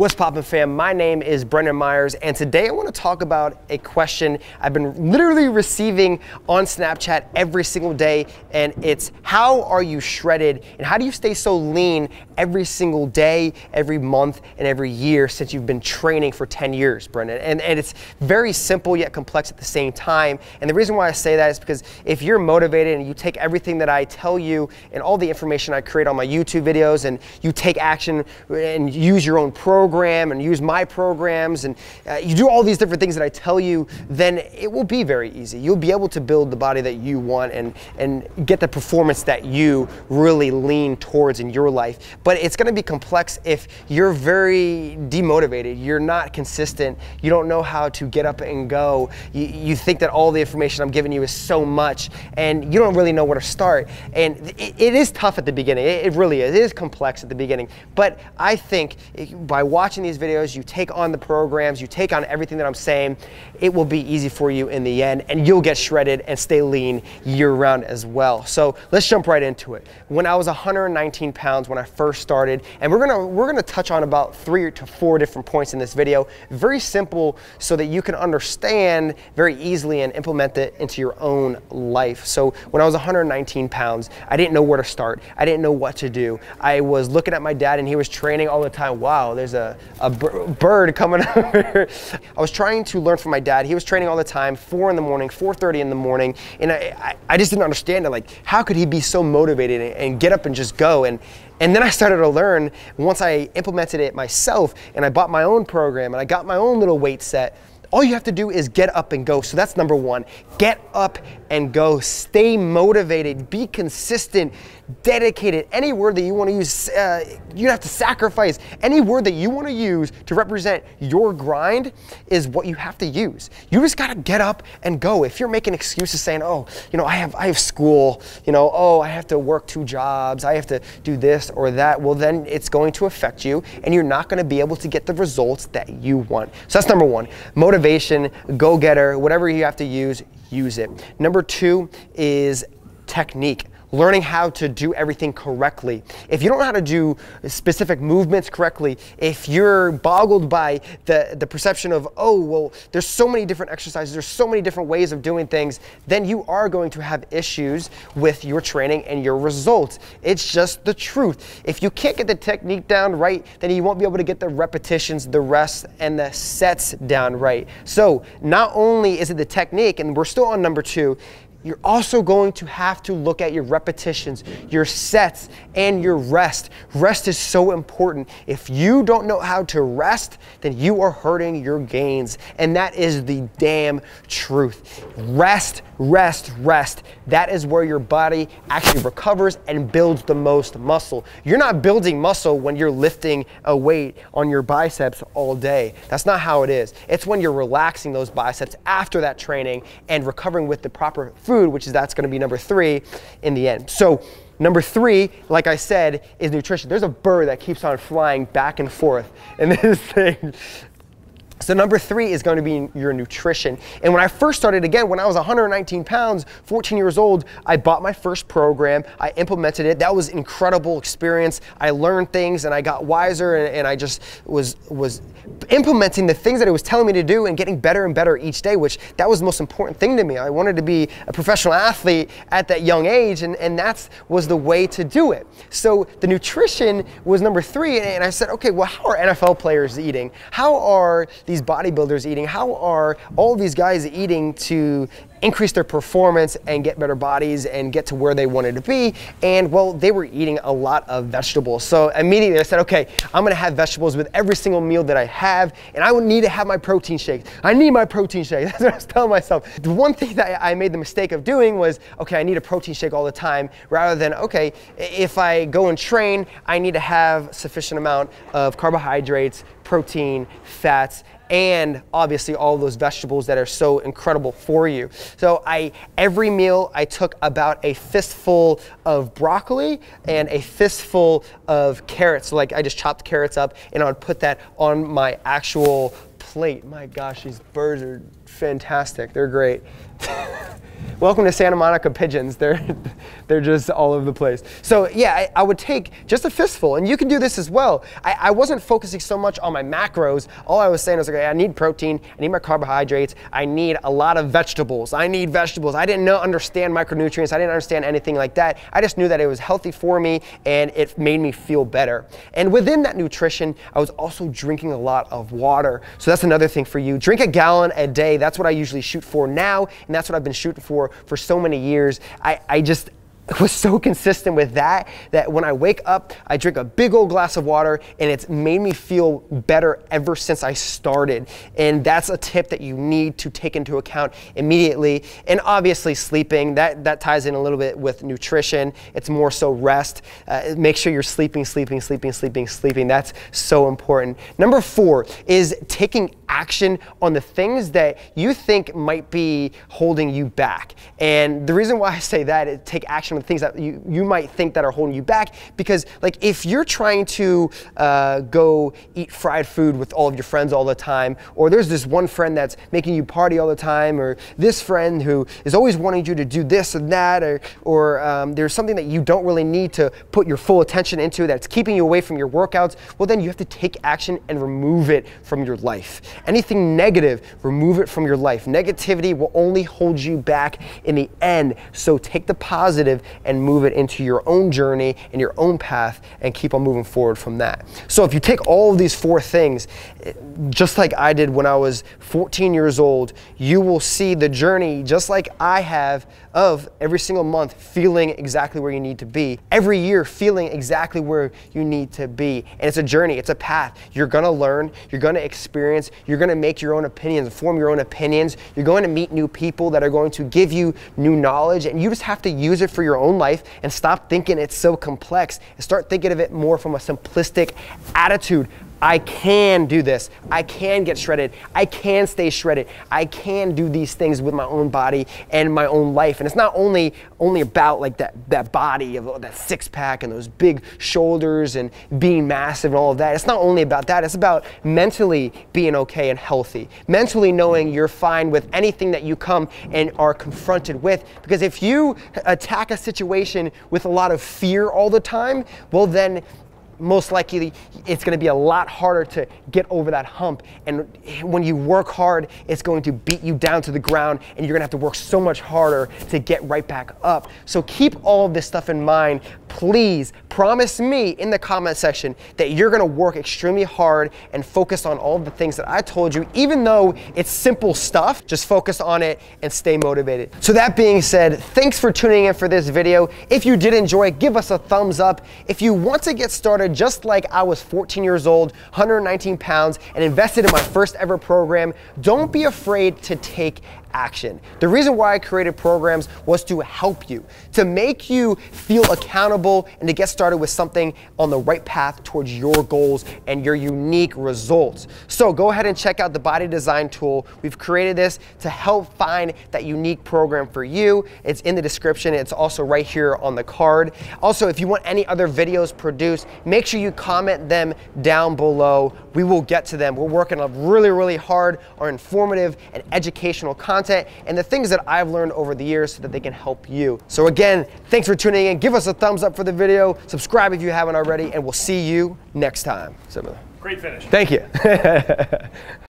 What's poppin' fam? My name is Brendan Myers and today I wanna talk about a question I've been literally receiving on Snapchat every single day and it's how are you shredded and how do you stay so lean every single day, every month, and every year since you've been training for 10 years, Brendan. And, and it's very simple yet complex at the same time. And the reason why I say that is because if you're motivated and you take everything that I tell you and all the information I create on my YouTube videos and you take action and use your own program and use my programs and uh, you do all these different things that I tell you, then it will be very easy. You'll be able to build the body that you want and, and get the performance that you really lean towards in your life. But but it's gonna be complex if you're very demotivated, you're not consistent, you don't know how to get up and go, you, you think that all the information I'm giving you is so much, and you don't really know where to start. And it, it is tough at the beginning, it, it really is, it is complex at the beginning, but I think by watching these videos, you take on the programs, you take on everything that I'm saying, it will be easy for you in the end, and you'll get shredded and stay lean year round as well. So let's jump right into it. When I was 119 pounds, when I first started. And we're gonna, we're gonna touch on about three to four different points in this video. Very simple so that you can understand very easily and implement it into your own life. So when I was 119 pounds, I didn't know where to start. I didn't know what to do. I was looking at my dad and he was training all the time. Wow, there's a, a bird coming over. I was trying to learn from my dad. He was training all the time, four in the morning, 4.30 in the morning. And I, I, I just didn't understand it. Like, how could he be so motivated and get up and just go? And and then I started to learn once I implemented it myself and I bought my own program and I got my own little weight set all you have to do is get up and go. So that's number one. Get up and go. Stay motivated. Be consistent. Dedicated. Any word that you want to use, uh, you have to sacrifice. Any word that you want to use to represent your grind is what you have to use. You just got to get up and go. If you're making excuses saying, oh, you know, I have, I have school, you know, oh, I have to work two jobs, I have to do this or that, well, then it's going to affect you and you're not going to be able to get the results that you want. So that's number one. Motivation motivation, go getter, whatever you have to use, use it. Number two is technique learning how to do everything correctly. If you don't know how to do specific movements correctly, if you're boggled by the, the perception of, oh, well, there's so many different exercises, there's so many different ways of doing things, then you are going to have issues with your training and your results. It's just the truth. If you can't get the technique down right, then you won't be able to get the repetitions, the rest, and the sets down right. So not only is it the technique, and we're still on number two, you're also going to have to look at your repetitions, your sets, and your rest. Rest is so important. If you don't know how to rest, then you are hurting your gains. And that is the damn truth. Rest, rest, rest. That is where your body actually recovers and builds the most muscle. You're not building muscle when you're lifting a weight on your biceps all day. That's not how it is. It's when you're relaxing those biceps after that training and recovering with the proper food, which is that's gonna be number three in the end. So number three, like I said, is nutrition. There's a bird that keeps on flying back and forth in this thing. So number three is gonna be your nutrition. And when I first started, again, when I was 119 pounds, 14 years old, I bought my first program, I implemented it. That was incredible experience. I learned things and I got wiser and, and I just was, was implementing the things that it was telling me to do and getting better and better each day, which that was the most important thing to me. I wanted to be a professional athlete at that young age and, and that was the way to do it. So the nutrition was number three and I said, okay, well, how are NFL players eating? How are these bodybuilders eating? How are all these guys eating to increase their performance and get better bodies and get to where they wanted to be? And well, they were eating a lot of vegetables. So immediately I said, okay, I'm gonna have vegetables with every single meal that I have, and I would need to have my protein shake. I need my protein shake. That's what I was telling myself. The one thing that I made the mistake of doing was, okay, I need a protein shake all the time, rather than, okay, if I go and train, I need to have sufficient amount of carbohydrates, protein, fats, and obviously all those vegetables that are so incredible for you. So I every meal I took about a fistful of broccoli and a fistful of carrots. So like I just chopped carrots up and I would put that on my actual plate. My gosh, these birds are fantastic. They're great. welcome to Santa Monica pigeons. They're, they're just all over the place. So yeah, I, I would take just a fistful, and you can do this as well. I, I, wasn't focusing so much on my macros. All I was saying was, okay, I need protein, I need my carbohydrates, I need a lot of vegetables. I need vegetables. I didn't know, understand micronutrients. I didn't understand anything like that. I just knew that it was healthy for me, and it made me feel better. And within that nutrition, I was also drinking a lot of water. So that's another thing for you. Drink a gallon a day. That's what I usually shoot for now, and that's what I've been shooting for for, so many years. I, I just, was so consistent with that that when I wake up, I drink a big old glass of water and it's made me feel better ever since I started. And that's a tip that you need to take into account immediately. And obviously sleeping, that, that ties in a little bit with nutrition. It's more so rest. Uh, make sure you're sleeping, sleeping, sleeping, sleeping, sleeping. That's so important. Number four is taking action on the things that you think might be holding you back. And the reason why I say that is take action on the things that you, you might think that are holding you back because like if you're trying to uh, go eat fried food with all of your friends all the time or there's this one friend that's making you party all the time or this friend who is always wanting you to do this and that or, or um, there's something that you don't really need to put your full attention into that's keeping you away from your workouts, well then you have to take action and remove it from your life. Anything negative, remove it from your life. Negativity will only hold you back in the end. So take the positive and move it into your own journey and your own path and keep on moving forward from that. So if you take all of these four things, just like I did when I was 14 years old, you will see the journey just like I have of every single month feeling exactly where you need to be, every year feeling exactly where you need to be. And it's a journey, it's a path. You're gonna learn, you're gonna experience, you're going to make your own opinions, form your own opinions. You're going to meet new people that are going to give you new knowledge, and you just have to use it for your own life and stop thinking it's so complex and start thinking of it more from a simplistic attitude. I can do this. I can get shredded. I can stay shredded. I can do these things with my own body and my own life. And it's not only only about like that that body of oh, that six pack and those big shoulders and being massive and all of that. It's not only about that. It's about mentally being okay and healthy. Mentally knowing you're fine with anything that you come and are confronted with. Because if you attack a situation with a lot of fear all the time, well then most likely it's going to be a lot harder to get over that hump. And when you work hard, it's going to beat you down to the ground and you're going to have to work so much harder to get right back up. So keep all of this stuff in mind. Please, promise me in the comment section that you're gonna work extremely hard and focus on all the things that I told you, even though it's simple stuff, just focus on it and stay motivated. So that being said, thanks for tuning in for this video. If you did enjoy it, give us a thumbs up. If you want to get started just like I was 14 years old, 119 pounds, and invested in my first ever program, don't be afraid to take action. The reason why I created programs was to help you, to make you feel accountable and to get started with something on the right path towards your goals and your unique results. So go ahead and check out the body design tool. We've created this to help find that unique program for you. It's in the description. It's also right here on the card. Also, if you want any other videos produced, make sure you comment them down below. We will get to them. We're working really, really hard on informative and educational content content and the things that I've learned over the years so that they can help you. So again, thanks for tuning in. Give us a thumbs up for the video. Subscribe if you haven't already, and we'll see you next time. Similar. Great finish. Thank you.